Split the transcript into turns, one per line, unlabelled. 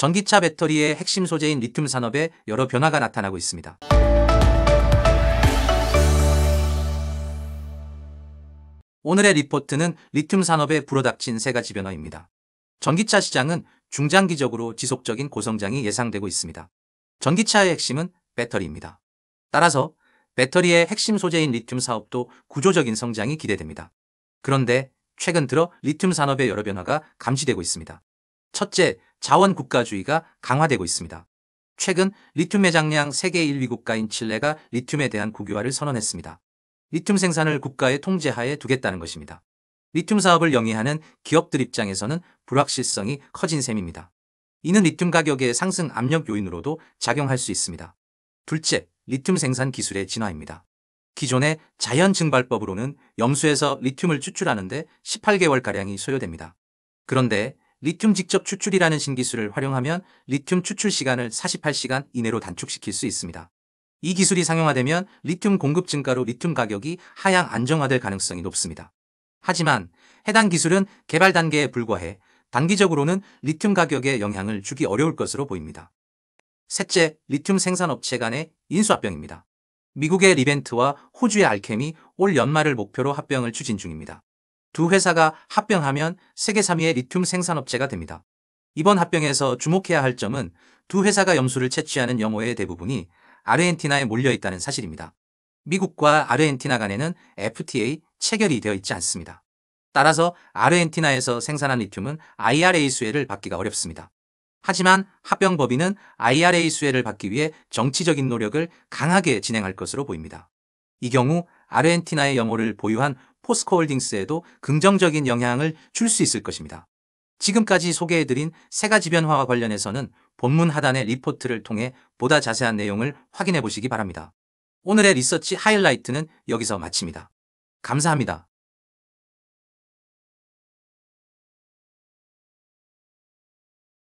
전기차 배터리의 핵심 소재인 리튬 산업에 여러 변화가 나타나고 있습니다. 오늘의 리포트는 리튬 산업에 불어닥친 세 가지 변화입니다. 전기차 시장은 중장기적으로 지속적인 고성장이 예상되고 있습니다. 전기차의 핵심은 배터리입니다. 따라서 배터리의 핵심 소재인 리튬 사업도 구조적인 성장이 기대됩니다. 그런데 최근 들어 리튬 산업의 여러 변화가 감지되고 있습니다. 첫째, 자원 국가주의가 강화되고 있습니다. 최근 리튬 매장량 세계 1위 국가인 칠레가 리튬에 대한 국유화를 선언했습니다. 리튬 생산을 국가의 통제하에 두겠다는 것입니다. 리튬 사업을 영위하는 기업들 입장에서는 불확실성이 커진 셈입니다. 이는 리튬 가격의 상승 압력 요인으로도 작용할 수 있습니다. 둘째, 리튬 생산 기술의 진화입니다. 기존의 자연 증발법으로는 염수에서 리튬을 추출하는데 18개월가량이 소요됩니다. 그런데 리튬 직접 추출이라는 신기술을 활용하면 리튬 추출 시간을 48시간 이내로 단축시킬 수 있습니다. 이 기술이 상용화되면 리튬 공급 증가로 리튬 가격이 하향 안정화될 가능성이 높습니다. 하지만 해당 기술은 개발 단계에 불과해 단기적으로는 리튬 가격에 영향을 주기 어려울 것으로 보입니다. 셋째, 리튬 생산업체 간의 인수합병입니다. 미국의 리벤트와 호주의 알케미올 연말을 목표로 합병을 추진 중입니다. 두 회사가 합병하면 세계 3위의 리튬 생산업체가 됩니다. 이번 합병에서 주목해야 할 점은 두 회사가 염수를 채취하는 영어의 대부분이 아르헨티나에 몰려 있다는 사실입니다. 미국과 아르헨티나 간에는 FTA 체결이 되어 있지 않습니다. 따라서 아르헨티나에서 생산한 리튬은 IRA 수혜를 받기가 어렵습니다. 하지만 합병 법인은 IRA 수혜를 받기 위해 정치적인 노력을 강하게 진행할 것으로 보입니다. 이 경우 아르헨티나의 영어를 보유한 포스코홀딩스에도 긍정적인 영향을 줄 수 있을 것입니다. 지금까지 소개해드린 세가지 변화와 관련해서는 본문 하단의 리포트를 통해 보다 자세한 내용을 확인해 보시기 바랍니다. 오늘의 리서치 하이라이트는 여기서 마칩니다. 감사합니다.